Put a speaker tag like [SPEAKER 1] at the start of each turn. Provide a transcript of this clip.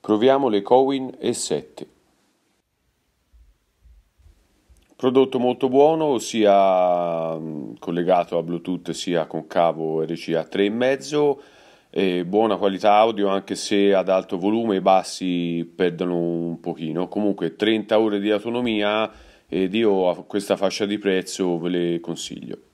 [SPEAKER 1] Proviamo le Coin E7. Prodotto molto buono, sia mm, collegato a Bluetooth sia con cavo RCA 3,5 e buona qualità audio anche se ad alto volume i bassi perdono un pochino. Comunque 30 ore di autonomia ed io a questa fascia di prezzo ve le consiglio.